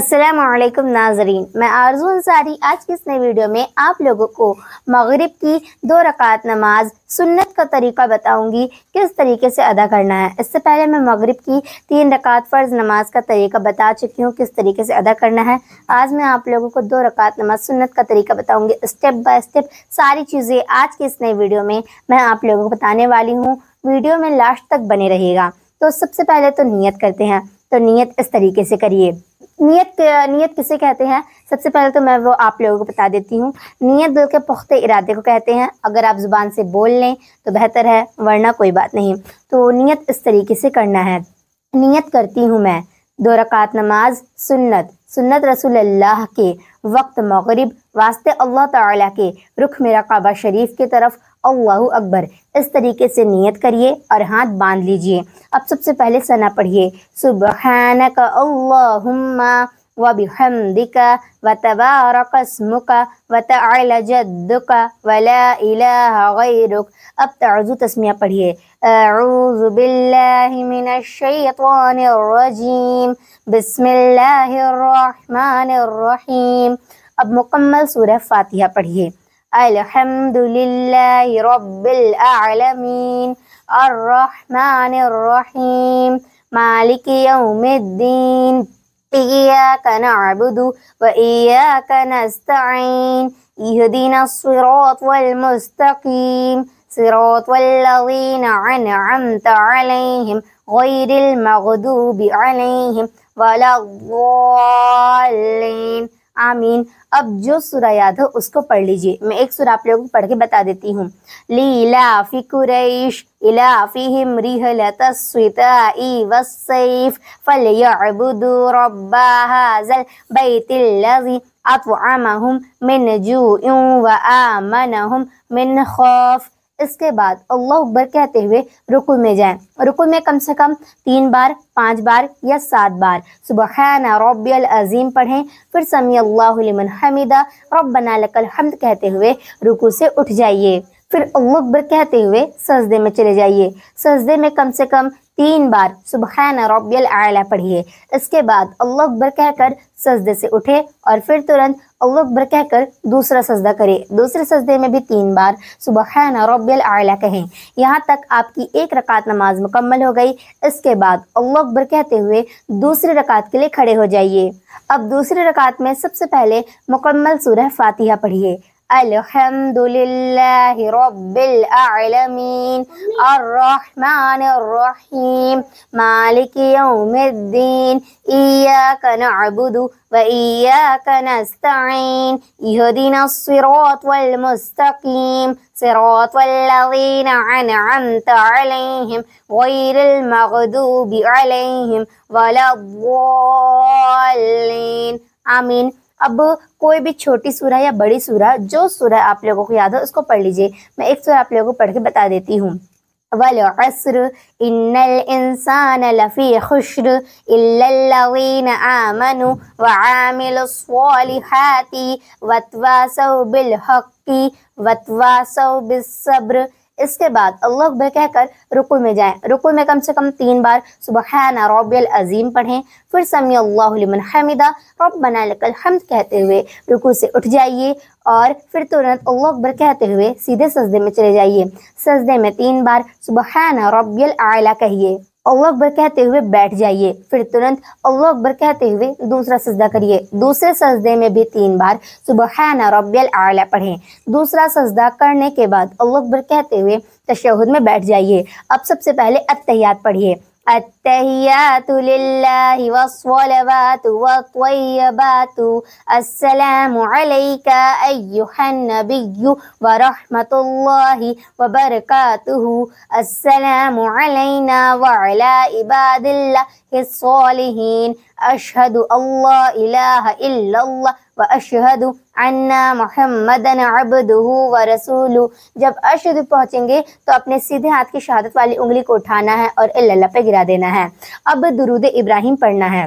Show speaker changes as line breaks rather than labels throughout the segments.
السلام علیکم ناظرین میں آرزو انصاری آج کی اس نئے ویڈیو میں آپ لوگوں کو مغرب کی دو رکعت نماز سنت کا طریقہ بتاؤں گی کس طریقے سے ادا کرنا ہے اس سے پہلے میں مغرب کی تین رکعت فرض نماز کا طریقہ بتا چکی ہوں کس طریقے سے ادا کرنا ہے آج میں آپ لوگوں کو دو رکعت نماز سنت کا طریقہ بتاؤں گی سٹیپ بائی سٹیپ ساری چیزیں آج کی اس نئے ویڈیو میں میں آپ لوگوں کو بتانے والی ہوں ویڈیو میں لاسٹ تک بنے رہے گا تو سب سے پہلے تو نیت کرتے ہیں تو نیت اس طریقے سے کریے نیت نیت کسے کہتے ہیں سب سے پہلے تو میں وہ آپ لوگوں کو بتا دیتی ہوں نیت دل کے پختہ ارادے کو کہتے ہیں اگر آپ زبان سے بول لیں تو بہتر ہے ورنہ کوئی بات نہیں تو نیت اس طریقے سے کرنا ہے نیت کرتی ہوں میں دو رکعت نماز سنت سنت رسول اللہ کے وقت مغرب واسطے اللہ تعالیٰ کے رخ میرا کعبہ شریف کے طرف اللہ اکبر اس طریقے سے نیت کریے اور ہاتھ باندھ لیجئے اب سب سے پہلے ثنا پڑھیے سبحانک اللہم وبحمدك وتبارك اسمك وتعالى جدك ولا إله غيرك अब تعوذ تسمية پڑھئے أعوذ بالله من الشيطان الرجيم بسم الله الرحمن الرحيم اب مکمل سورة فاتحة پڑھئے الحمد لله رب العالمين الرحمن الرحيم مالك يوم الدين إياك نعبد وإياك نستعين اهدنا الصراط والمستقيم صراط الذين أنعمت عليهم غير المغضوب عليهم ولا الضالين آمین اب جو سورہ یاد ہو اس کو پڑھ لیجئے میں ایک سورہ آپ لوگوں کو پڑھ کے بتا دیتی ہوں لیلا فی قریش الا فیہم ریحلت السوتائی والسیف فلیعبدو ربا حازل بیت اللذی اطعمہم من جوئن و آمنہم من خوف اس کے بعد اللہ اکبر کہتے ہوئے رکو میں جائیں رکو میں کم سے کم تین بار پانچ بار یا سات بار سبحان رب العظیم پڑھیں پھر سمی اللہ لمن حمیدہ ربنا لک الحمد کہتے ہوئے رکو سے اٹھ جائیے پھر اللہ اکبر کہتے ہوئے سجدے میں چلے جائیے سجدے میں کم سے کم تین بار سبحان ربی روبیہ پڑھئے پڑھیے اس کے بعد اللہ اکبر کہہ کر سجدے سے اٹھے اور پھر ترنت اکبر کہہ کر دوسرا سجدہ کرے دوسرے سجدے میں بھی تین بار سبحان ربی اور کہیں یہاں تک آپ کی ایک رکعت نماز مکمل ہو گئی اس کے بعد اللہ اکبر کہتے ہوئے دوسری رکعت کے لیے کھڑے ہو جائیے اب دوسری رکعت میں سب سے پہلے مکمل سورہ فاتحہ پڑھیے الحمد لله رب العالمين الرحمن الرحيم مالك يوم الدين إياك نعبد وإياك نستعين اهدنا الصراط والمستقيم صراط الذين أنعمت عليهم غير المغضوب عليهم ولا الضالين آمين اب کوئی بھی چھوٹی سورہ یا بڑی سورہ جو سورہ آپ لوگوں کو یاد ہو اس کو پڑھ لیجئے میں ایک سورہ آپ لوگوں کو پڑھ کے بتا دیتی ہوں وَلْعَسْرُ إِنَّ الْإِنسَانَ لَفِي خُشْرُ إِلَّا الَّوِينَ آمَنُوا وَعَامِلُوا صُوَالِحَاتِ وَتْوَاسَوْ بِالْحَقِّ وَتْوَاسَوْ بِالصَّبْرِ اس کے بعد اللہ اکبر کہہ کر رکو میں جائیں رکو میں کم سے کم تین بار سبحان رب العظیم پڑھیں پھر سمی اللہ لمن حمیدہ رب بنا الحمد کہتے ہوئے رکو سے اٹھ جائیے اور پھر ترنت اللہ اکبر کہتے ہوئے سیدھے سجدے میں چلے جائیے سجدے میں تین بار سبحان رب العلیٰ کہیے اللہ اکبر کہتے ہوئے بیٹھ جائیے پھر ترنت اللہ اکبر کہتے ہوئے دوسرا سجدہ کریے دوسرے سجدے میں بھی تین بار سبحانہ ربی العالی پڑھیں دوسرا سجدہ کرنے کے بعد اللہ اکبر کہتے ہوئے تشہد میں بیٹھ جائیے اب سب سے پہلے اتحیات پڑھیے التهيات لله والصلوات والطيبات السلام عليك أيها النبي ورحمة الله وبركاته السلام علينا وعلى عباد الله الصالحين اشہد اللہ الہ الا اللہ و اشہد عنا محمد عبدہ و رسول جب اشہد پہنچیں گے تو اپنے سیدھے ہاتھ کی شہادت والی انگلی کو اٹھانا ہے اور اللہ پہ گرا دینا ہے اب درود ابراہیم پڑھنا ہے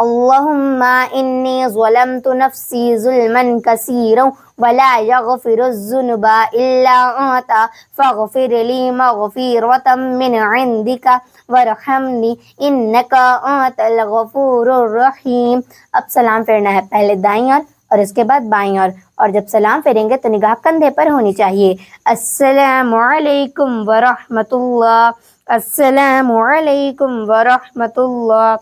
اللہم انی ظلمت نفسی ظلما کثیرا ولا یغفر الزنبا الا آتا فاغفر لی غفی من دِکا و رحم نی الغفور کا اب سلام پھیرنا ہے پہلے دائیں اور اور اس کے بعد بائیں اور اور جب سلام پھیریں گے تو نگاہ کندھے پر ہونی چاہیے السلام علیکم ورحمت اللہ السلام علیکم ورحمت اللہ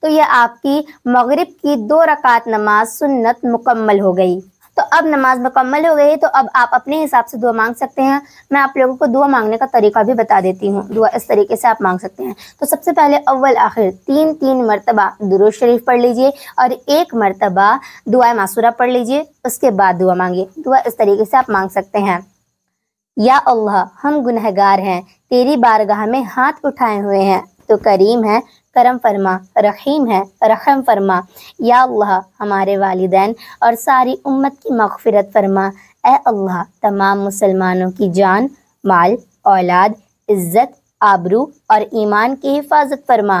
تو یہ آپ کی مغرب کی دو رکعت نماز سنت مکمل ہو گئی تو اب نماز مکمل ہو گئی تو اب آپ اپنے حساب سے دعا مانگ سکتے ہیں میں آپ لوگوں کو دعا مانگنے کا طریقہ بھی بتا دیتی ہوں دعا اس طریقے سے آپ مانگ سکتے ہیں تو سب سے پہلے اول آخر تین تین مرتبہ درود شریف پڑھ لیجئے اور ایک مرتبہ دعا معصورہ پڑھ لیجئے اس کے بعد دعا مانگیے دعا اس طریقے سے آپ مانگ سکتے ہیں یا اللہ ہم گنہگار ہیں تیری بارگاہ میں ہاتھ اٹھائے ہوئے ہیں تو کریم ہے کرم فرما رحیم ہے رحم فرما یا اللہ ہمارے والدین اور ساری امت کی مغفرت فرما اے اللہ تمام مسلمانوں کی جان مال اولاد عزت آبرو اور ایمان کی حفاظت فرما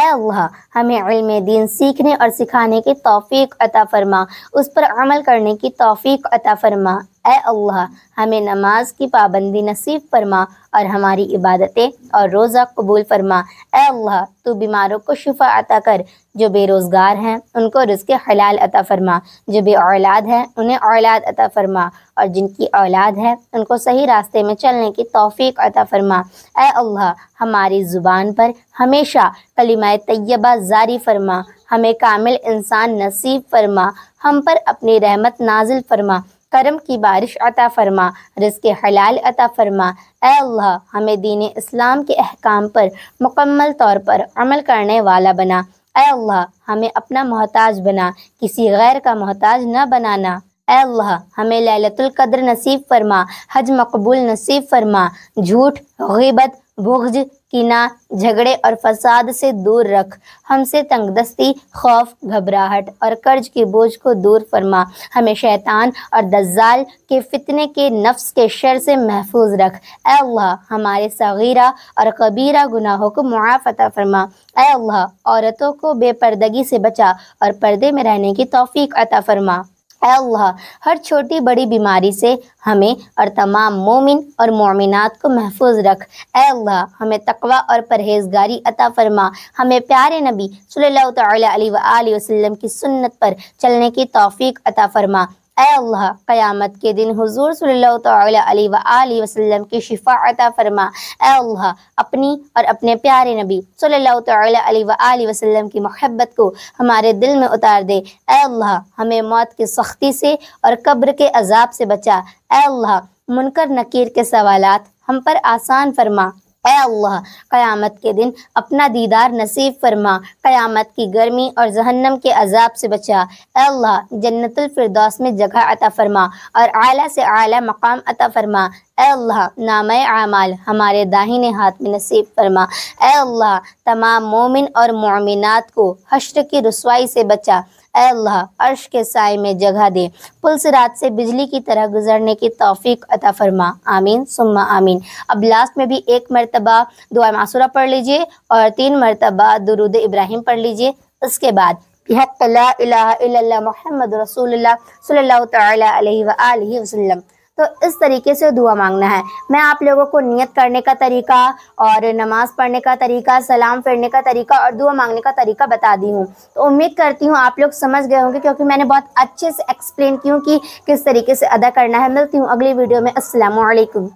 اے اللہ ہمیں علم دین سیکھنے اور سکھانے کی توفیق عطا فرما اس پر عمل کرنے کی توفیق عطا فرما اے اللہ ہمیں نماز کی پابندی نصیب فرما اور ہماری عبادتیں اور روزہ قبول فرما اے اللہ تو بیماروں کو شفا عطا کر جو بے روزگار ہیں ان کو رزق حلال عطا فرما جو بے اولاد ہیں انہیں اولاد عطا فرما اور جن کی اولاد ہے ان کو صحیح راستے میں چلنے کی توفیق عطا فرما اے اللہ ہماری زبان پر ہمیشہ کلمہ طیبہ زاری فرما ہمیں کامل انسان نصیب فرما ہم پر اپنی رحمت نازل فرما کرم کی بارش عطا فرما رزق حلال عطا فرما اے اللہ ہمیں دین اسلام کے احکام پر مکمل طور پر عمل کرنے والا بنا اے اللہ ہمیں اپنا محتاج بنا کسی غیر کا محتاج نہ بنانا اے اللہ ہمیں للت القدر نصیب فرما حج مقبول نصیب فرما جھوٹ غیبت بغض نہ جھگڑے اور فساد سے دور رکھ ہم سے تنگ دستی خوف گھبراہٹ اور قرض کی بوجھ کو دور فرما ہمیں شیطان اور دزال کے فتنے کے نفس کے شر سے محفوظ رکھ اے اللہ ہمارے صغیرہ اور قبیرہ گناہوں کو معافتہ فرما اے اللہ عورتوں کو بے پردگی سے بچا اور پردے میں رہنے کی توفیق عطا فرما اے اللہ ہر چھوٹی بڑی بیماری سے ہمیں اور تمام مومن اور مومنات کو محفوظ رکھ اے اللہ ہمیں تقوی اور پرہیزگاری عطا فرما ہمیں پیارے نبی صلی اللہ تعالی علیہ وآلہ وسلم کی سنت پر چلنے کی توفیق عطا فرما اے اللہ قیامت کے دن حضور صلی اللہ تعالی علیہ وسلم کی شفا عطا فرما اے اللہ اپنی اور اپنے پیارے نبی صلی اللہ تعالی علیہ وسلم کی محبت کو ہمارے دل میں اتار دے اے اللہ ہمیں موت کی سختی سے اور قبر کے عذاب سے بچا اے اللہ منکر نکیر کے سوالات ہم پر آسان فرما اے اللہ قیامت کے دن اپنا دیدار نصیب فرما قیامت کی گرمی اور ذہنم کے عذاب سے بچا اے اللہ جنت الفردوس میں جگہ عطا فرما اور اعلیٰ سے اعلیٰ مقام عطا فرما اے اللہ نام اعمال ہمارے داہنے ہاتھ میں نصیب فرما اے اللہ تمام مومن اور مومنات کو حشر کی رسوائی سے بچا اے اللہ عرش کے سائے میں جگہ دے پل سرات سے بجلی کی طرح گزرنے کی توفیق عطا فرما آمین سمہ آمین اب لاسٹ میں بھی ایک مرتبہ دعا معصورہ پڑھ لیجئے اور تین مرتبہ درود ابراہیم پڑھ لیجئے اس کے بعد اللہ الہ الا محمد رسول اللہ صلی اللہ تعالی علیہ وآلہ وسلم تو اس طریقے سے دعا مانگنا ہے میں آپ لوگوں کو نیت کرنے کا طریقہ اور نماز پڑھنے کا طریقہ سلام پھرنے کا طریقہ اور دعا مانگنے کا طریقہ بتا دی ہوں تو امید کرتی ہوں آپ لوگ سمجھ گئے ہوں گے کیونکہ میں نے بہت اچھے سے ایکسپلین کی ہوں کہ کس طریقے سے ادا کرنا ہے ملتی ہوں اگلی ویڈیو میں السلام علیکم